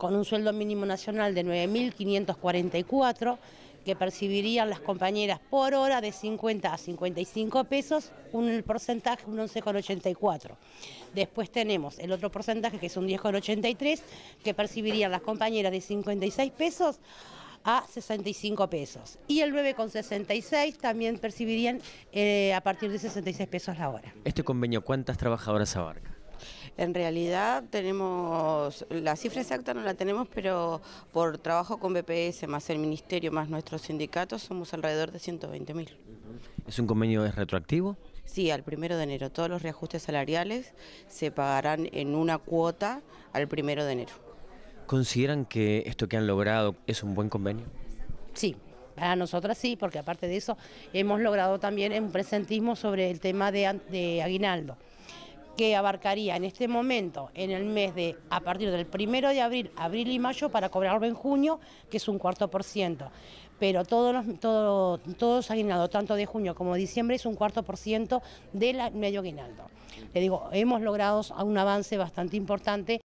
con un sueldo mínimo nacional de 9.544 que percibirían las compañeras por hora de 50 a 55 pesos, un porcentaje un 11,84. Después tenemos el otro porcentaje que es un 10,83 que percibirían las compañeras de 56 pesos a 65 pesos. Y el 9,66 también percibirían eh, a partir de 66 pesos la hora. ¿Este convenio cuántas trabajadoras abarca? En realidad tenemos, la cifra exacta no la tenemos, pero por trabajo con BPS, más el Ministerio, más nuestros sindicatos, somos alrededor de 120 mil. ¿Es un convenio retroactivo? Sí, al primero de enero. Todos los reajustes salariales se pagarán en una cuota al primero de enero. ¿Consideran que esto que han logrado es un buen convenio? Sí, para nosotras sí, porque aparte de eso hemos logrado también un presentismo sobre el tema de aguinaldo que abarcaría en este momento, en el mes de, a partir del primero de abril, abril y mayo, para cobrarlo en junio, que es un cuarto por ciento. Pero todos los, todo, todos aguinaldos, tanto de junio como de diciembre, es un cuarto por ciento del medio aguinaldo. Le digo, hemos logrado un avance bastante importante